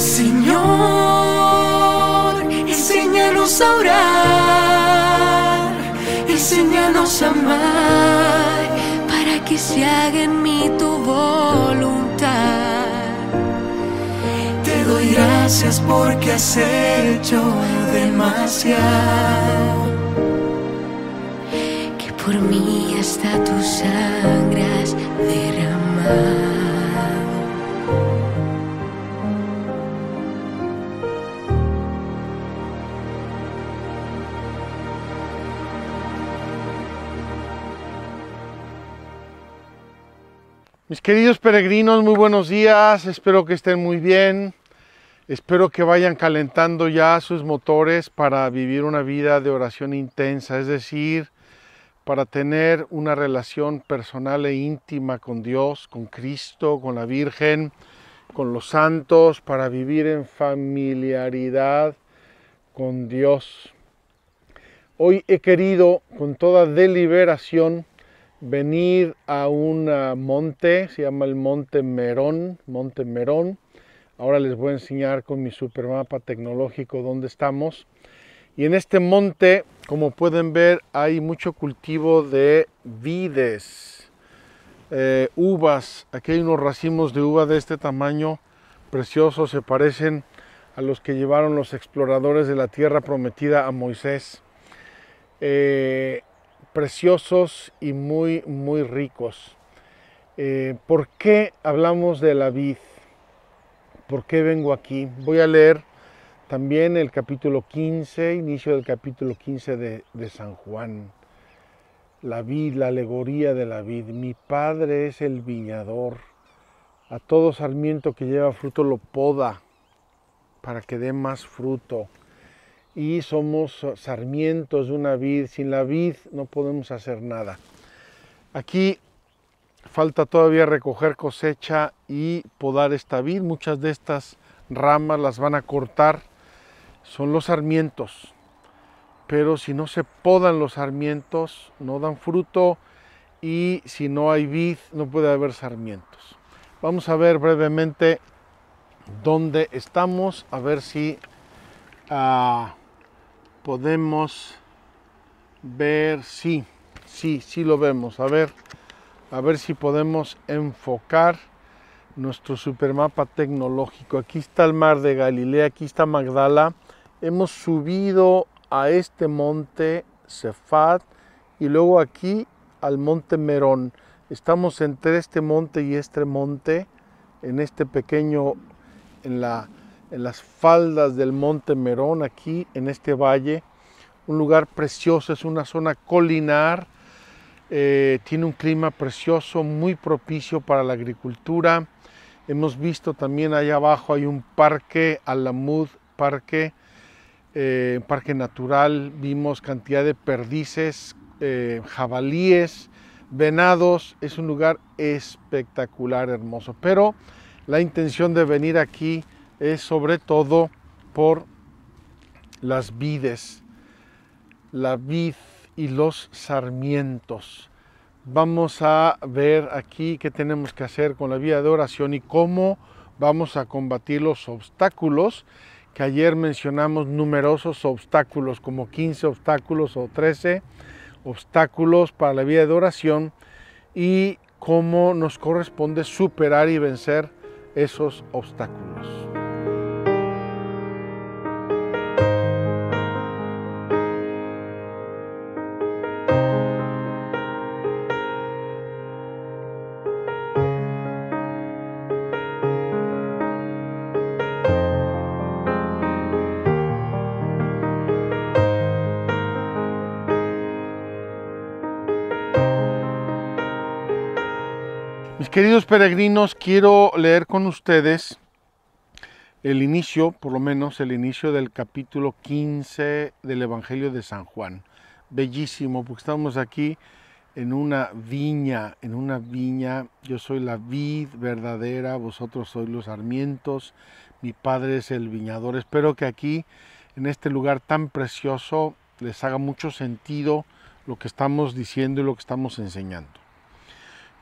Señor, enséñanos a orar, enséñanos a amar, para que se haga en mí tu voluntad. Te doy gracias porque has hecho demasiado, que por mí hasta tus sangras derramar. Mis queridos peregrinos, muy buenos días, espero que estén muy bien, espero que vayan calentando ya sus motores para vivir una vida de oración intensa, es decir, para tener una relación personal e íntima con Dios, con Cristo, con la Virgen, con los santos, para vivir en familiaridad con Dios. Hoy he querido con toda deliberación venir a un ah, monte, se llama el Monte Merón, Monte Merón. Ahora les voy a enseñar con mi supermapa tecnológico dónde estamos. Y en este monte, como pueden ver, hay mucho cultivo de vides, eh, uvas. Aquí hay unos racimos de uva de este tamaño, preciosos, se parecen a los que llevaron los exploradores de la tierra prometida a Moisés. Eh, preciosos y muy, muy ricos. Eh, ¿Por qué hablamos de la vid? ¿Por qué vengo aquí? Voy a leer también el capítulo 15, inicio del capítulo 15 de, de San Juan. La vid, la alegoría de la vid. Mi padre es el viñador. A todo sarmiento que lleva fruto lo poda para que dé más fruto y somos sarmientos de una vid. Sin la vid no podemos hacer nada. Aquí falta todavía recoger cosecha y podar esta vid. Muchas de estas ramas las van a cortar. Son los sarmientos. Pero si no se podan los sarmientos, no dan fruto y si no hay vid, no puede haber sarmientos. Vamos a ver brevemente dónde estamos, a ver si... Ah, podemos ver, sí, sí, sí lo vemos. A ver, a ver si podemos enfocar nuestro supermapa tecnológico. Aquí está el mar de Galilea, aquí está Magdala. Hemos subido a este monte Cefat y luego aquí al monte Merón. Estamos entre este monte y este monte, en este pequeño, en la en las faldas del monte Merón, aquí en este valle. Un lugar precioso, es una zona colinar, eh, tiene un clima precioso, muy propicio para la agricultura. Hemos visto también allá abajo hay un parque, Alamud Parque, eh, parque natural. Vimos cantidad de perdices, eh, jabalíes, venados. Es un lugar espectacular, hermoso. Pero la intención de venir aquí es sobre todo por las vides, la vid y los sarmientos. Vamos a ver aquí qué tenemos que hacer con la vida de oración y cómo vamos a combatir los obstáculos que ayer mencionamos numerosos obstáculos, como 15 obstáculos o 13 obstáculos para la vida de oración y cómo nos corresponde superar y vencer esos obstáculos. queridos peregrinos, quiero leer con ustedes el inicio, por lo menos el inicio del capítulo 15 del Evangelio de San Juan. Bellísimo, porque estamos aquí en una viña, en una viña. Yo soy la vid verdadera, vosotros sois los sarmientos, mi padre es el viñador. Espero que aquí, en este lugar tan precioso, les haga mucho sentido lo que estamos diciendo y lo que estamos enseñando.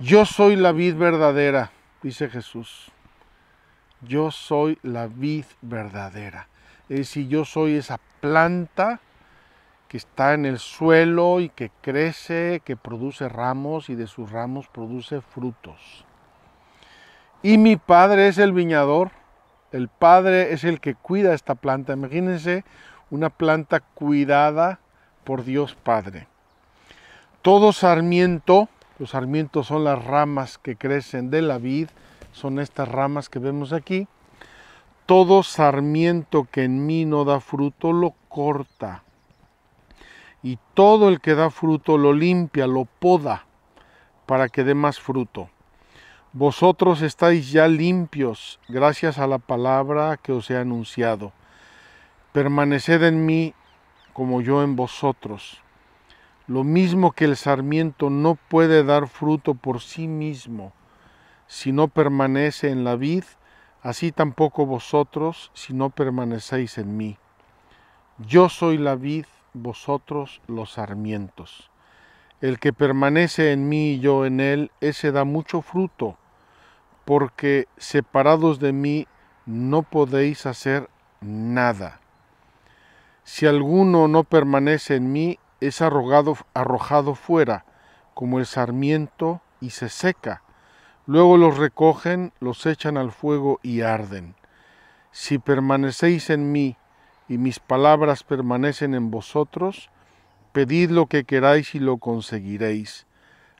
Yo soy la vid verdadera, dice Jesús. Yo soy la vid verdadera. Es decir, yo soy esa planta que está en el suelo y que crece, que produce ramos y de sus ramos produce frutos. Y mi padre es el viñador, el padre es el que cuida esta planta. Imagínense una planta cuidada por Dios Padre. Todo sarmiento los sarmientos son las ramas que crecen de la vid, son estas ramas que vemos aquí. Todo sarmiento que en mí no da fruto lo corta. Y todo el que da fruto lo limpia, lo poda, para que dé más fruto. Vosotros estáis ya limpios gracias a la palabra que os he anunciado. Permaneced en mí como yo en vosotros. Lo mismo que el sarmiento no puede dar fruto por sí mismo si no permanece en la vid, así tampoco vosotros si no permanecéis en mí. Yo soy la vid, vosotros los sarmientos. El que permanece en mí y yo en él, ese da mucho fruto, porque separados de mí no podéis hacer nada. Si alguno no permanece en mí, es arrogado, arrojado fuera como el sarmiento y se seca. Luego los recogen, los echan al fuego y arden. Si permanecéis en mí y mis palabras permanecen en vosotros, pedid lo que queráis y lo conseguiréis.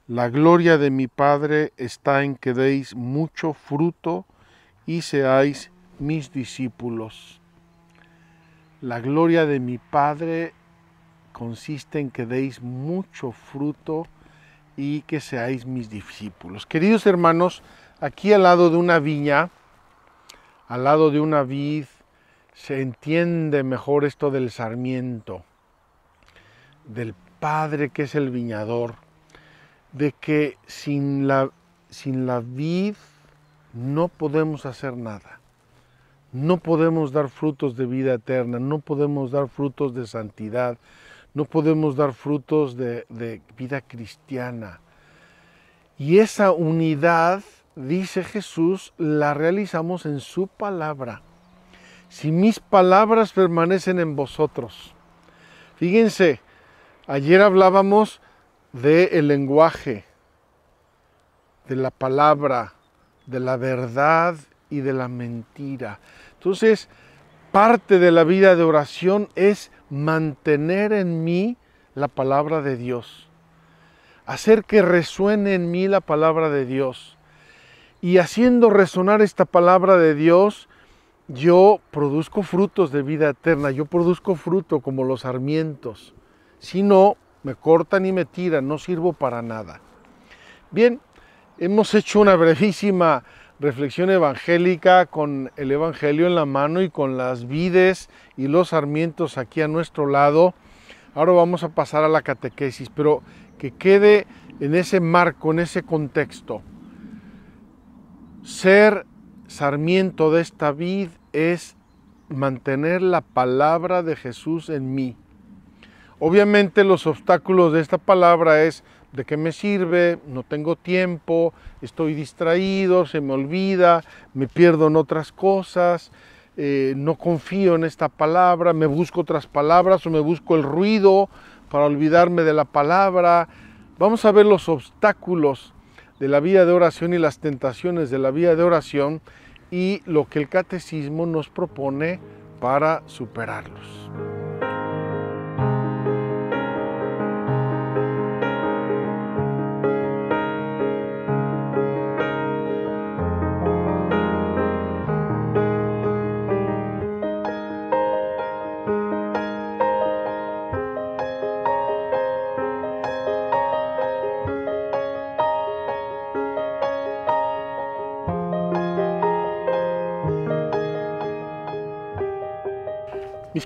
La gloria de mi Padre está en que deis mucho fruto y seáis mis discípulos. La gloria de mi Padre consiste en que deis mucho fruto y que seáis mis discípulos. Queridos hermanos, aquí al lado de una viña, al lado de una vid, se entiende mejor esto del sarmiento, del Padre que es el viñador, de que sin la, sin la vid no podemos hacer nada. No podemos dar frutos de vida eterna, no podemos dar frutos de santidad, no podemos dar frutos de, vida cristiana. Y esa unidad, dice Jesús, la realizamos en su palabra. Si mis palabras permanecen en vosotros. Fíjense, ayer hablábamos del el lenguaje, de la palabra, de la verdad y de la mentira. Entonces, parte de la vida de oración es mantener en mí la palabra de Dios, hacer que resuene en mí la palabra de Dios. Y haciendo resonar esta palabra de Dios, yo produzco frutos de vida eterna, yo produzco fruto como los sarmientos. Si no, me cortan y me tiran, no sirvo para nada. Bien, hemos hecho una brevísima reflexión evangélica con el Evangelio en la mano y con las vides y los sarmientos aquí a nuestro lado. Ahora vamos a pasar a la catequesis, pero que quede en ese marco, en ese contexto. Ser sarmiento de esta vid es mantener la palabra de Jesús en mí. Obviamente los obstáculos de esta palabra es ¿De qué me sirve? No tengo tiempo, estoy distraído, se me olvida, me pierdo en otras cosas, eh, no confío en esta palabra, me busco otras palabras o me busco el ruido para olvidarme de la palabra. Vamos a ver los obstáculos de la vida de oración y las tentaciones de la vida de oración y lo que el catecismo nos propone para superarlos.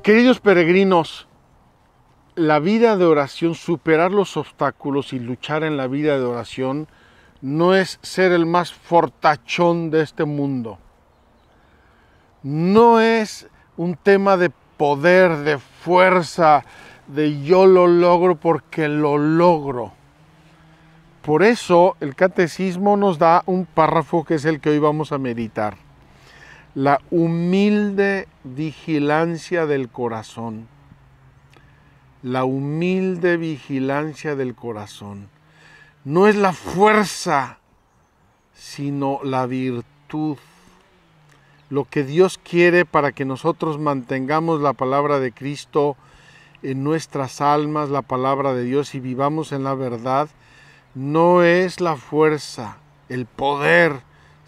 Queridos peregrinos, la vida de oración, superar los obstáculos y luchar en la vida de oración no es ser el más fortachón de este mundo. No es un tema de poder, de fuerza, de yo lo logro porque lo logro. Por eso el catecismo nos da un párrafo que es el que hoy vamos a meditar la humilde vigilancia del corazón. La humilde vigilancia del corazón. No es la fuerza, sino la virtud. Lo que Dios quiere para que nosotros mantengamos la palabra de Cristo en nuestras almas, la palabra de Dios y vivamos en la verdad, no es la fuerza, el poder,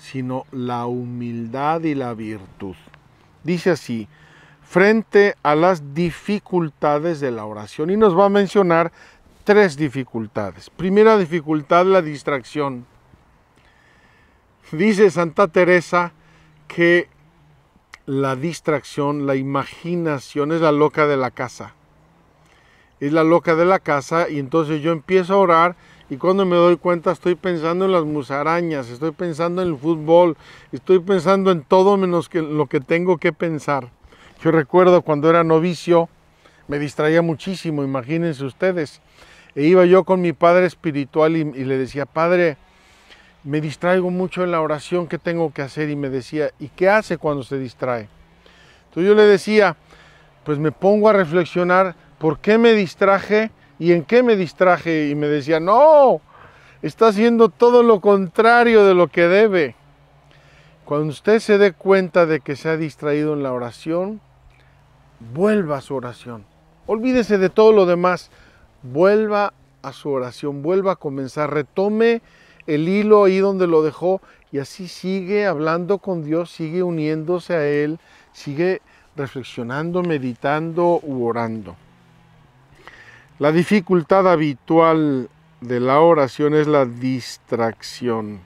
sino la humildad y la virtud. Dice así, frente a las dificultades de la oración. Y nos va a mencionar tres dificultades. Primera dificultad, la distracción. Dice Santa Teresa que la distracción, la imaginación es la loca de la casa. Es la loca de la casa y entonces yo empiezo a orar y cuando me doy cuenta estoy pensando en las musarañas, estoy pensando en el fútbol, estoy pensando en todo menos que lo que tengo que pensar. Yo recuerdo cuando era novicio, me distraía muchísimo, imagínense ustedes. E iba yo con mi padre espiritual y, y le decía, padre, me distraigo mucho en la oración que tengo que hacer y me decía, ¿y qué hace cuando se distrae? Entonces yo le decía, pues me pongo a reflexionar por qué me distraje ¿Y en qué me distraje? Y me decía, no, está haciendo todo lo contrario de lo que debe. Cuando usted se dé cuenta de que se ha distraído en la oración, vuelva a su oración. Olvídese de todo lo demás. Vuelva a su oración, vuelva a comenzar, retome el hilo ahí donde lo dejó y así sigue hablando con Dios, sigue uniéndose a Él, sigue reflexionando, meditando u orando. La dificultad habitual de la oración es la distracción.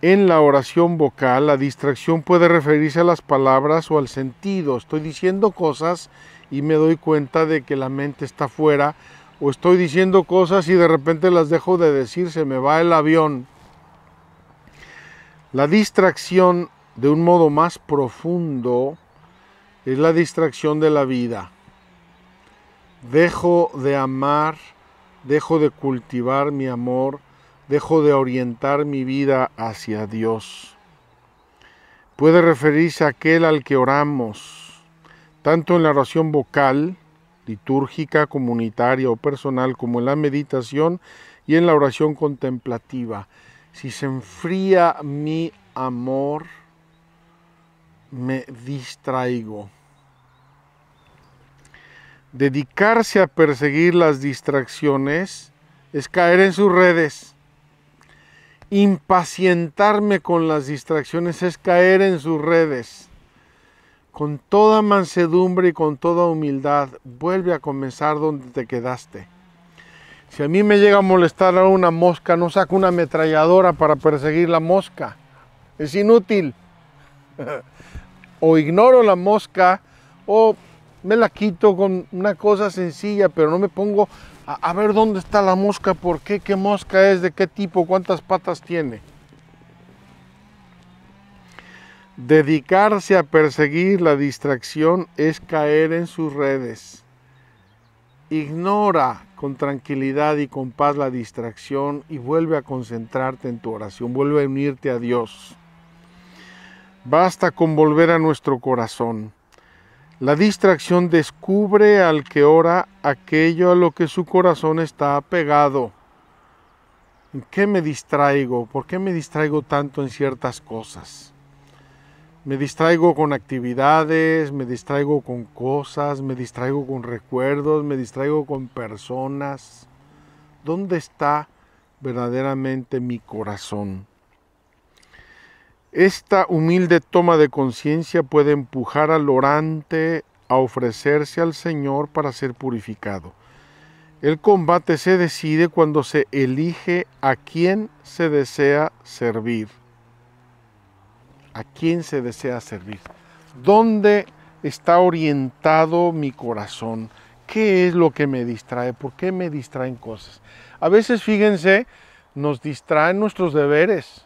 En la oración vocal, la distracción puede referirse a las palabras o al sentido. Estoy diciendo cosas y me doy cuenta de que la mente está fuera, o estoy diciendo cosas y de repente las dejo de decir, se me va el avión. La distracción de un modo más profundo es la distracción de la vida. Dejo de amar, dejo de cultivar mi amor, dejo de orientar mi vida hacia Dios. Puede referirse a aquel al que oramos, tanto en la oración vocal, litúrgica, comunitaria o personal, como en la meditación y en la oración contemplativa. Si se enfría mi amor, me distraigo dedicarse a perseguir las distracciones es caer en sus redes. Impacientarme con las distracciones es caer en sus redes. Con toda mansedumbre y con toda humildad, vuelve a comenzar donde te quedaste. Si a mí me llega a molestar una mosca, no saco una ametralladora para perseguir la mosca. Es inútil. o ignoro la mosca o me la quito con una cosa sencilla, pero no me pongo a, ver dónde está la mosca, por qué, qué mosca es, de qué tipo, cuántas patas tiene. Dedicarse a perseguir la distracción es caer en sus redes. Ignora con tranquilidad y con paz la distracción y vuelve a concentrarte en tu oración, vuelve a unirte a Dios. Basta con volver a nuestro corazón. La distracción descubre al que ora aquello a lo que su corazón está apegado. ¿En qué me distraigo? ¿Por qué me distraigo tanto en ciertas cosas? Me distraigo con actividades, me distraigo con cosas, me distraigo con recuerdos, me distraigo con personas. ¿Dónde está verdaderamente mi corazón? Esta humilde toma de conciencia puede empujar al orante a ofrecerse al Señor para ser purificado. El combate se decide cuando se elige a quién se desea servir. A quién se desea servir. ¿Dónde está orientado mi corazón? ¿Qué es lo que me distrae? ¿Por qué me distraen cosas? A veces, fíjense, nos distraen nuestros deberes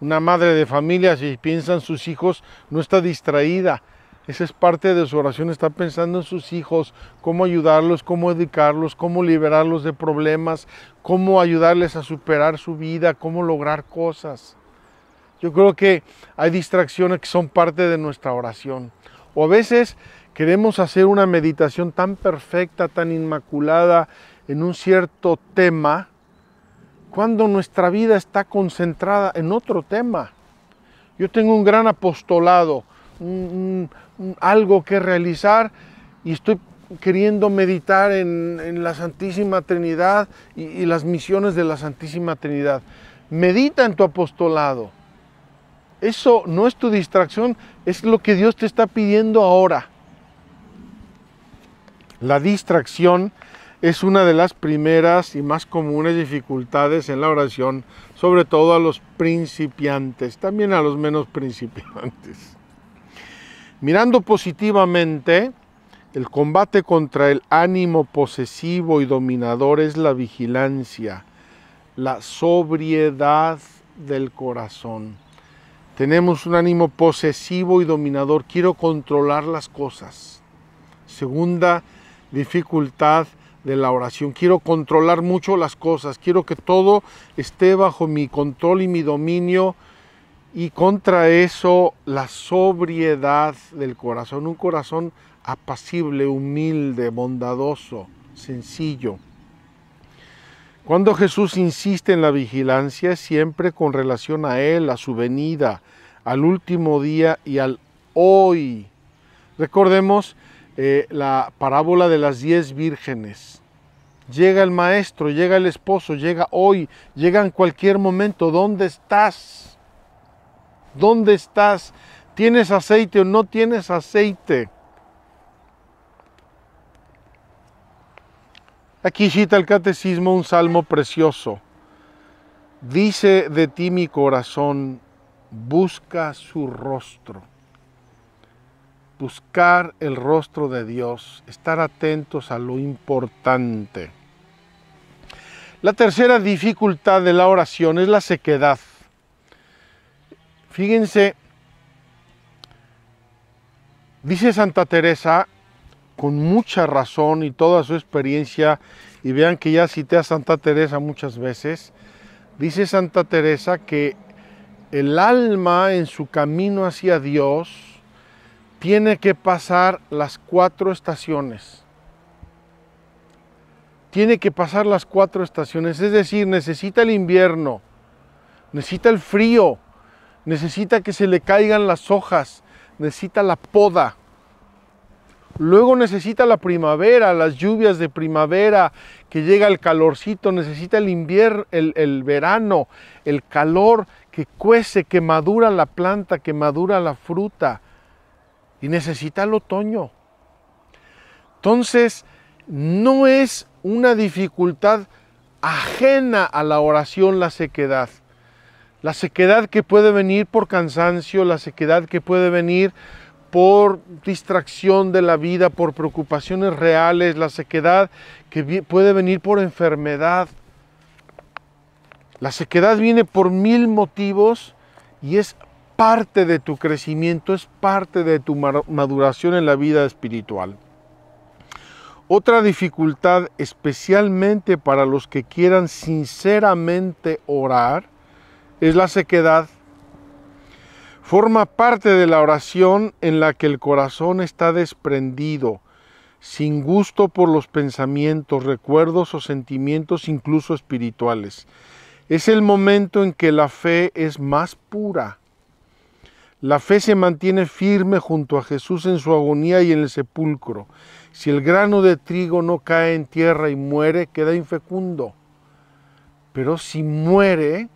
una madre de familia, si piensan sus hijos, no está distraída. Esa es parte de su oración, está pensando en sus hijos, cómo ayudarlos, cómo educarlos, cómo liberarlos de problemas, cómo ayudarles a superar su vida, cómo lograr cosas. Yo creo que hay distracciones que son parte de nuestra oración. O a veces queremos hacer una meditación tan perfecta, tan inmaculada en un cierto tema, cuando nuestra vida está concentrada en otro tema. Yo tengo un gran apostolado, algo que realizar y estoy queriendo meditar en, la Santísima Trinidad y, y las misiones de la Santísima Trinidad. Medita en tu apostolado. Eso no es tu distracción, es lo que Dios te está pidiendo ahora. La distracción es una de las primeras y más comunes dificultades en la oración, sobre todo a los principiantes, también a los menos principiantes. Mirando positivamente, el combate contra el ánimo posesivo y dominador es la vigilancia, la sobriedad del corazón. Tenemos un ánimo posesivo y dominador, quiero controlar las cosas. Segunda dificultad de la oración. Quiero controlar mucho las cosas, quiero que todo esté bajo mi control y mi dominio. Y contra eso, la sobriedad del corazón, un corazón apacible, humilde, bondadoso, sencillo. Cuando Jesús insiste en la vigilancia siempre con relación a Él, a su venida, al último día y al hoy. Recordemos eh, la parábola de las diez vírgenes. Llega el maestro, llega el esposo, llega hoy, llega en cualquier momento. ¿Dónde estás? ¿Dónde estás? ¿Tienes aceite o no tienes aceite? Aquí cita el catecismo un salmo precioso. Dice de ti mi corazón, busca su rostro buscar el rostro de Dios, estar atentos a lo importante. La tercera dificultad de la oración es la sequedad. Fíjense, dice Santa Teresa con mucha razón y toda su experiencia, y vean que ya cité a Santa Teresa muchas veces, dice Santa Teresa que el alma en su camino hacia Dios, tiene que pasar las cuatro estaciones. Tiene que pasar las cuatro estaciones, es decir, necesita el invierno, necesita el frío, necesita que se le caigan las hojas, necesita la poda. Luego necesita la primavera, las lluvias de primavera, que llega el calorcito, necesita el el, verano, el calor que cuece, que madura la planta, que madura la fruta y necesita el otoño. Entonces, no es una dificultad ajena a la oración la sequedad. La sequedad que puede venir por cansancio, la sequedad que puede venir por distracción de la vida, por preocupaciones reales, la sequedad que puede venir por enfermedad. La sequedad viene por mil motivos y es parte de tu crecimiento, es parte de tu maduración en la vida espiritual. Otra dificultad, especialmente para los que quieran sinceramente orar, es la sequedad. Forma parte de la oración en la que el corazón está desprendido, sin gusto por los pensamientos, recuerdos o sentimientos incluso espirituales. Es el momento en que la fe es más pura la fe se mantiene firme junto a Jesús en su agonía y en el sepulcro. Si el grano de trigo no cae en tierra y muere, queda infecundo. Pero si muere,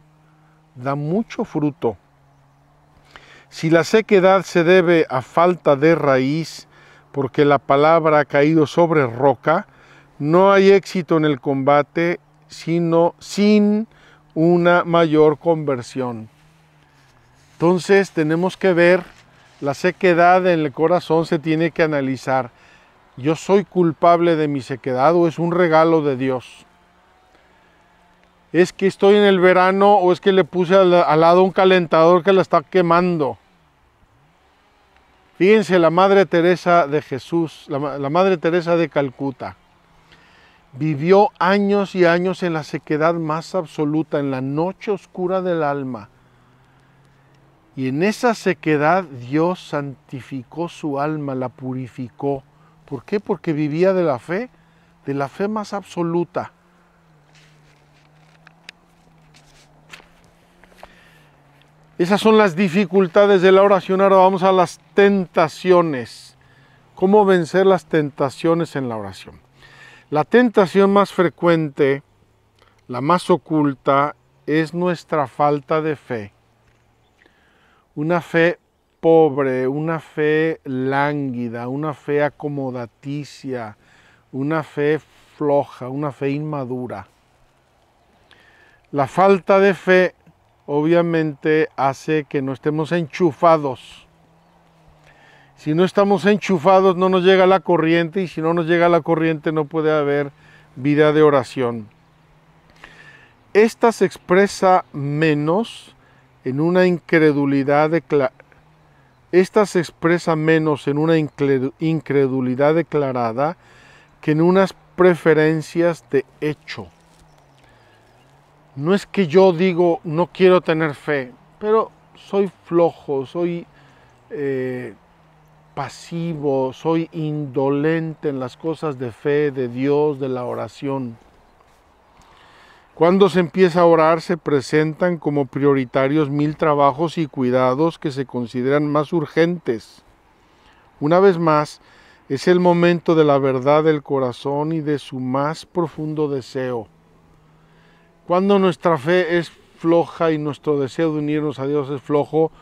da mucho fruto. Si la sequedad se debe a falta de raíz, porque la palabra ha caído sobre roca, no hay éxito en el combate, sino sin una mayor conversión. Entonces tenemos que ver la sequedad en el corazón, se tiene que analizar. ¿Yo soy culpable de mi sequedad o es un regalo de Dios? ¿Es que estoy en el verano o es que le puse al, lado un calentador que la está quemando? Fíjense, la Madre Teresa de Jesús, la Madre Teresa de Calcuta, vivió años y años en la sequedad más absoluta, en la noche oscura del alma y en esa sequedad Dios santificó su alma, la purificó. ¿Por qué? Porque vivía de la fe, de la fe más absoluta. Esas son las dificultades de la oración. Ahora vamos a las tentaciones. ¿Cómo vencer las tentaciones en la oración? La tentación más frecuente, la más oculta, es nuestra falta de fe una fe pobre, una fe lánguida, una fe acomodaticia, una fe floja, una fe inmadura. La falta de fe obviamente hace que no estemos enchufados. Si no estamos enchufados no nos llega la corriente y si no nos llega la corriente no puede haber vida de oración. Esta se expresa menos en una incredulidad declarada. Esta se expresa menos en una incredulidad declarada que en unas preferencias de hecho. No es que yo digo no quiero tener fe, pero soy flojo, soy eh, pasivo, soy indolente en las cosas de fe, de Dios, de la oración. Cuando se empieza a orar, se presentan como prioritarios mil trabajos y cuidados que se consideran más urgentes. Una vez más, es el momento de la verdad del corazón y de su más profundo deseo. Cuando nuestra fe es floja y nuestro deseo de unirnos a Dios es flojo,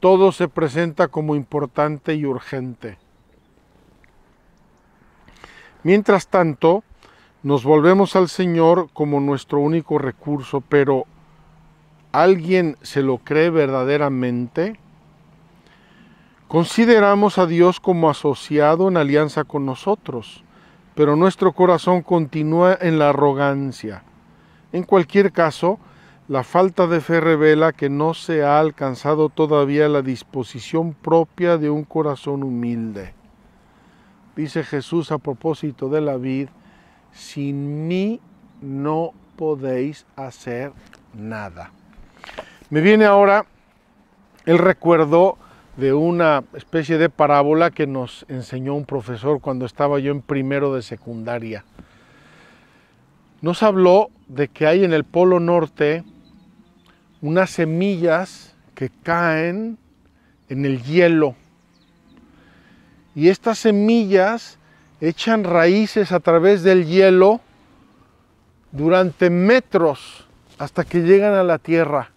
todo se presenta como importante y urgente. Mientras tanto, nos volvemos al Señor como nuestro único recurso, pero ¿alguien se lo cree verdaderamente? Consideramos a Dios como asociado en alianza con nosotros, pero nuestro corazón continúa en la arrogancia. En cualquier caso, la falta de fe revela que no se ha alcanzado todavía la disposición propia de un corazón humilde. Dice Jesús a propósito de la vid, sin mí no podéis hacer nada. Me viene ahora el recuerdo de una especie de parábola que nos enseñó un profesor cuando estaba yo en primero de secundaria. Nos habló de que hay en el Polo Norte unas semillas que caen en el hielo. Y estas semillas echan raíces a través del hielo durante metros hasta que llegan a la tierra.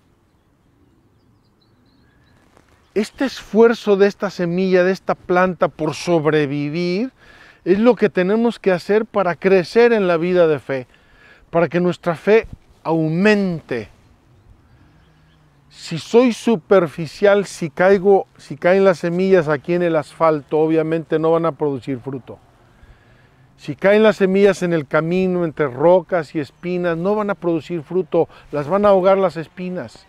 Este esfuerzo de esta semilla, de esta planta por sobrevivir, es lo que tenemos que hacer para crecer en la vida de fe, para que nuestra fe aumente. Si soy superficial, si caigo, si caen las semillas aquí en el asfalto, obviamente no van a producir fruto. Si caen las semillas en el camino, entre rocas y espinas, no van a producir fruto, las van a ahogar las espinas.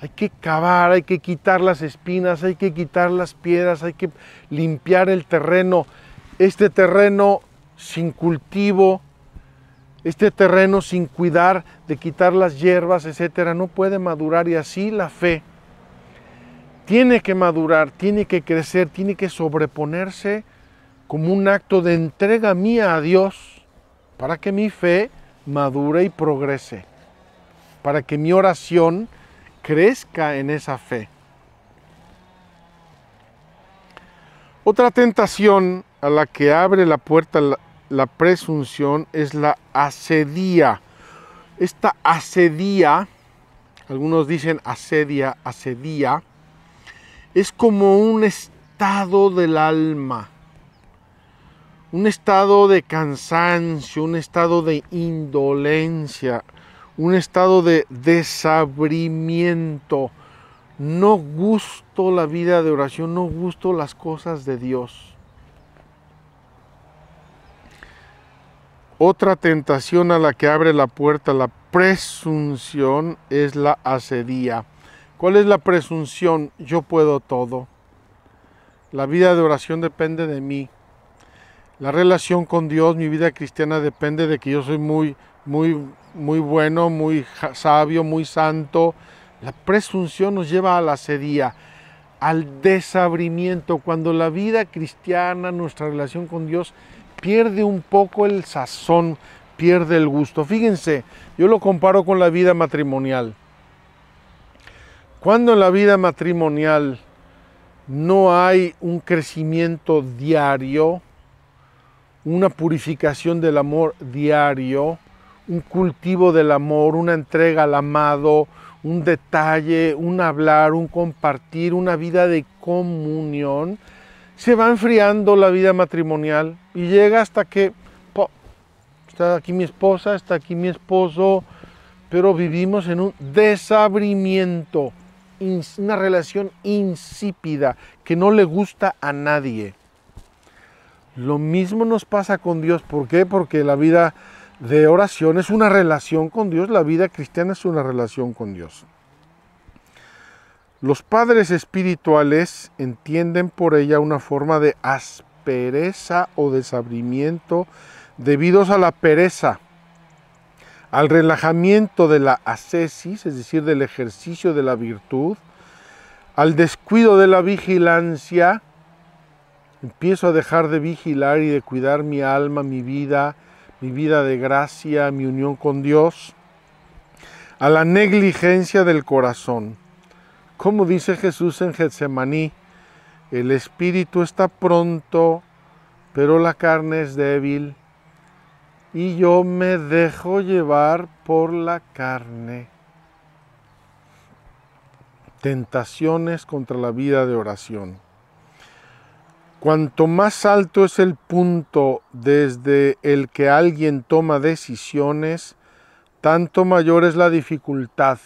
Hay que cavar, hay que quitar las espinas, hay que quitar las piedras, hay que limpiar el terreno. Este terreno sin cultivo, este terreno sin cuidar de quitar las hierbas, etcétera, no puede madurar y así la fe tiene que madurar, tiene que crecer, tiene que sobreponerse como un acto de entrega mía a Dios para que mi fe madure y progrese, para que mi oración crezca en esa fe. Otra tentación a la que abre la puerta la, presunción es la asedía. Esta asedía, algunos dicen asedia, asedía, es como un estado del alma un estado de cansancio, un estado de indolencia, un estado de desabrimiento. No gusto la vida de oración, no gusto las cosas de Dios. Otra tentación a la que abre la puerta la presunción es la asedía. ¿Cuál es la presunción? Yo puedo todo. La vida de oración depende de mí la relación con Dios, mi vida cristiana depende de que yo soy muy, muy, muy bueno, muy sabio, muy santo. La presunción nos lleva a la sedía, al desabrimiento, cuando la vida cristiana, nuestra relación con Dios, pierde un poco el sazón, pierde el gusto. Fíjense, yo lo comparo con la vida matrimonial. Cuando en la vida matrimonial no hay un crecimiento diario, una purificación del amor diario, un cultivo del amor, una entrega al amado, un detalle, un hablar, un compartir, una vida de comunión, se va enfriando la vida matrimonial y llega hasta que está aquí mi esposa, está aquí mi esposo, pero vivimos en un desabrimiento, una relación insípida que no le gusta a nadie. Lo mismo nos pasa con Dios. ¿Por qué? Porque la vida de oración es una relación con Dios, la vida cristiana es una relación con Dios. Los padres espirituales entienden por ella una forma de aspereza o desabrimiento debido a la pereza, al relajamiento de la ascesis, es decir, del ejercicio de la virtud, al descuido de la vigilancia, Empiezo a dejar de vigilar y de cuidar mi alma, mi vida, mi vida de gracia, mi unión con Dios, a la negligencia del corazón. Como dice Jesús en Getsemaní, el espíritu está pronto, pero la carne es débil. Y yo me dejo llevar por la carne. Tentaciones contra la vida de oración. Cuanto más alto es el punto desde el que alguien toma decisiones, tanto mayor es la dificultad.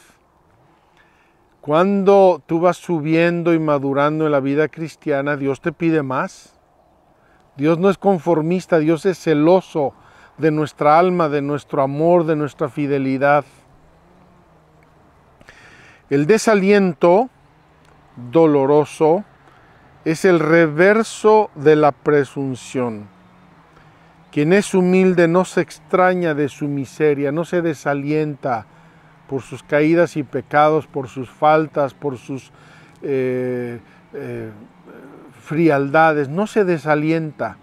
Cuando tú vas subiendo y madurando en la vida cristiana, Dios te pide más. Dios no es conformista, Dios es celoso de nuestra alma, de nuestro amor, de nuestra fidelidad. El desaliento doloroso es el reverso de la presunción. Quien es humilde no se extraña de su miseria, no se desalienta por sus caídas y pecados, por sus faltas, por sus eh, eh, frialdades, no se desalienta.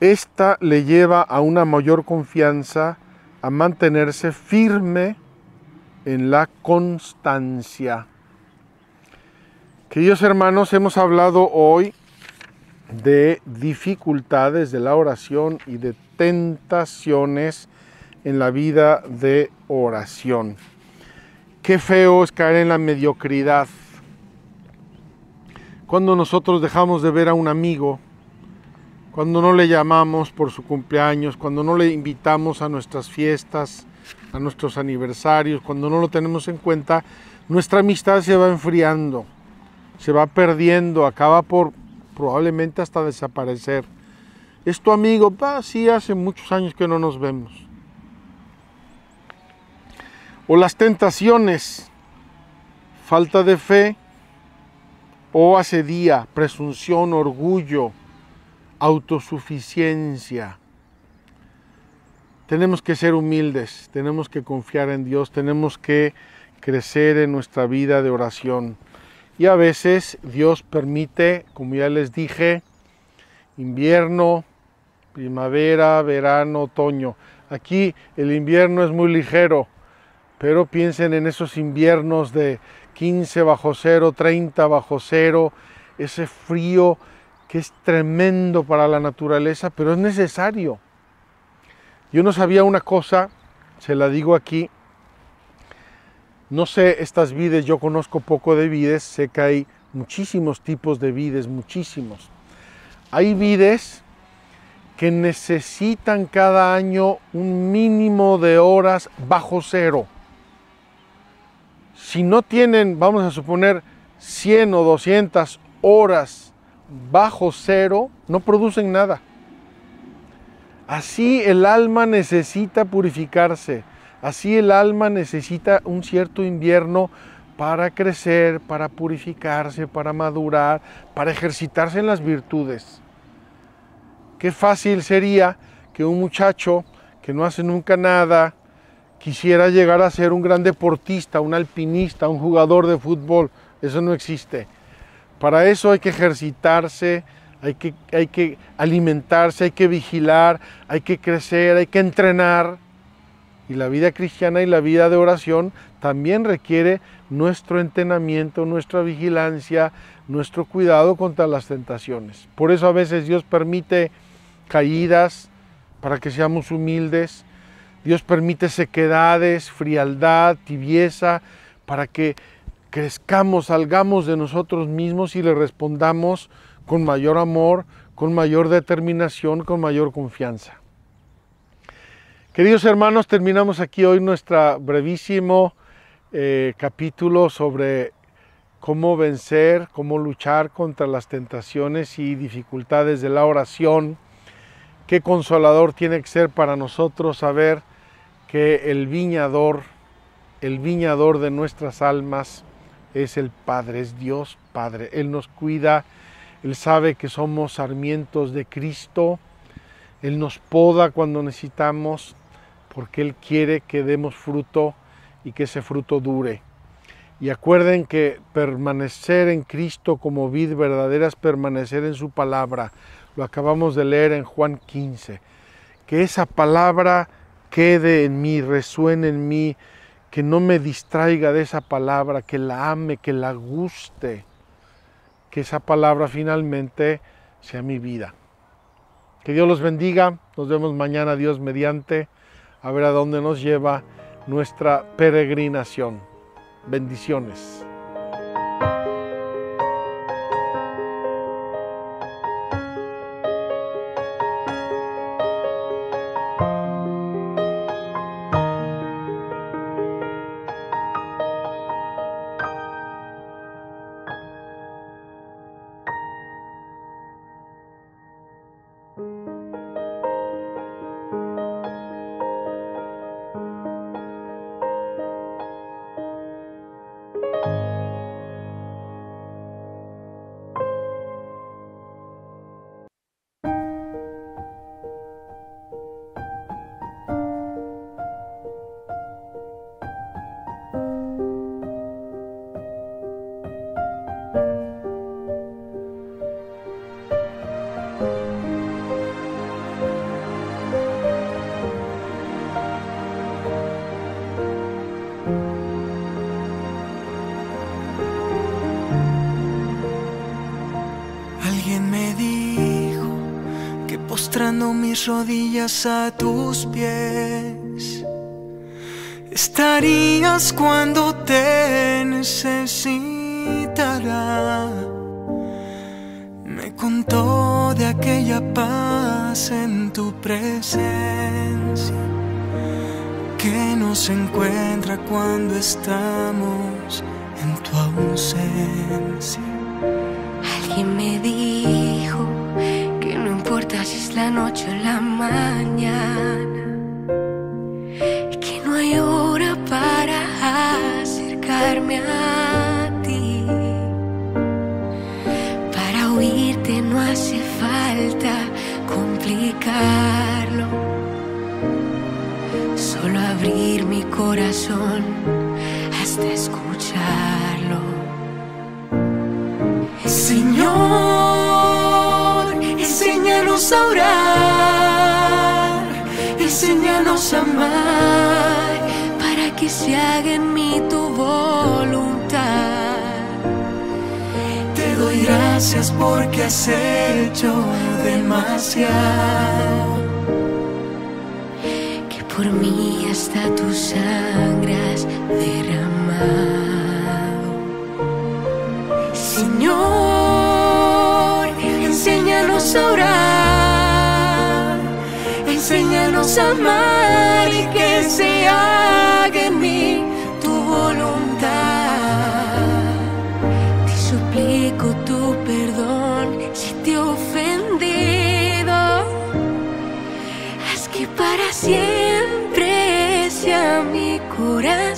Esta le lleva a una mayor confianza, a mantenerse firme en la constancia. Queridos hermanos, hemos hablado hoy de dificultades de la oración y de tentaciones en la vida de oración. Qué feo es caer en la mediocridad. Cuando nosotros dejamos de ver a un amigo, cuando no le llamamos por su cumpleaños, cuando no le invitamos a nuestras fiestas, a nuestros aniversarios, cuando no lo tenemos en cuenta, nuestra amistad se va enfriando se va perdiendo, acaba por probablemente hasta desaparecer. esto amigo, va, sí, hace muchos años que no nos vemos. O las tentaciones, falta de fe, o asedía, presunción, orgullo, autosuficiencia. Tenemos que ser humildes, tenemos que confiar en Dios, tenemos que crecer en nuestra vida de oración. Y a veces Dios permite, como ya les dije, invierno, primavera, verano, otoño. Aquí el invierno es muy ligero, pero piensen en esos inviernos de 15 bajo cero, 30 bajo cero, ese frío que es tremendo para la naturaleza, pero es necesario. Yo no sabía una cosa, se la digo aquí, no sé estas vides, yo conozco poco de vides, sé que hay muchísimos tipos de vides, muchísimos. Hay vides que necesitan cada año un mínimo de horas bajo cero. Si no tienen, vamos a suponer, 100 o 200 horas bajo cero, no producen nada. Así el alma necesita purificarse Así el alma necesita un cierto invierno para crecer, para purificarse, para madurar, para ejercitarse en las virtudes. Qué fácil sería que un muchacho que no hace nunca nada quisiera llegar a ser un gran deportista, un alpinista, un jugador de fútbol. Eso no existe. Para eso hay que ejercitarse, hay que, hay que alimentarse, hay que vigilar, hay que crecer, hay que entrenar. Y la vida cristiana y la vida de oración también requiere nuestro entrenamiento, nuestra vigilancia, nuestro cuidado contra las tentaciones. Por eso a veces Dios permite caídas para que seamos humildes. Dios permite sequedades, frialdad, tibieza, para que crezcamos, salgamos de nosotros mismos y le respondamos con mayor amor, con mayor determinación, con mayor confianza. Queridos hermanos, terminamos aquí hoy nuestro brevísimo eh, capítulo sobre cómo vencer, cómo luchar contra las tentaciones y dificultades de la oración. Qué consolador tiene que ser para nosotros saber que el viñador, el viñador de nuestras almas es el Padre, es Dios Padre. Él nos cuida, Él sabe que somos sarmientos de Cristo, Él nos poda cuando necesitamos, porque Él quiere que demos fruto y que ese fruto dure. Y acuerden que permanecer en Cristo como vid verdadera es permanecer en su palabra. Lo acabamos de leer en Juan 15. Que esa palabra quede en mí, resuene en mí, que no me distraiga de esa palabra, que la ame, que la guste. Que esa palabra finalmente sea mi vida. Que Dios los bendiga. Nos vemos mañana, Dios mediante a ver a dónde nos lleva nuestra peregrinación. Bendiciones. mis rodillas a tus pies. Estarías cuando te necesitará Me contó de aquella paz en tu presencia que nos encuentra cuando estamos en tu ausencia. Alguien me dijo la noche o la mañana, que no hay hora para acercarme a ti. Para huirte no hace falta complicarlo, solo abrir mi corazón hasta escuchar. haga en mí tu voluntad. Te doy gracias porque has hecho demasiado. Que por mí hasta tus has derramado. Señor, enséñanos a orar amar y que se haga en mí tu voluntad. Te suplico tu perdón si te he ofendido. Haz que para siempre sea mi corazón.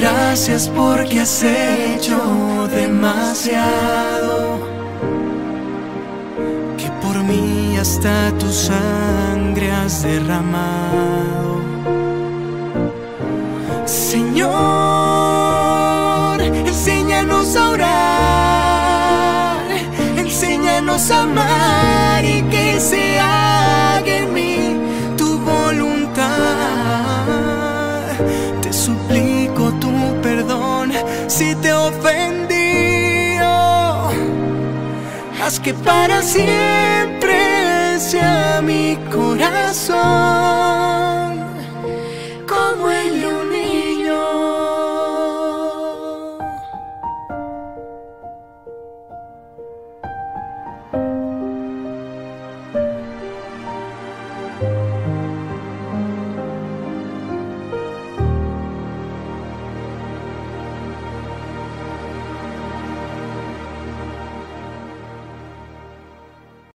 gracias porque has hecho demasiado. Que por mí hasta tu sangre has derramado. Señor, enséñanos a orar, enséñanos a amar y que sea que para siempre sea mi corazón.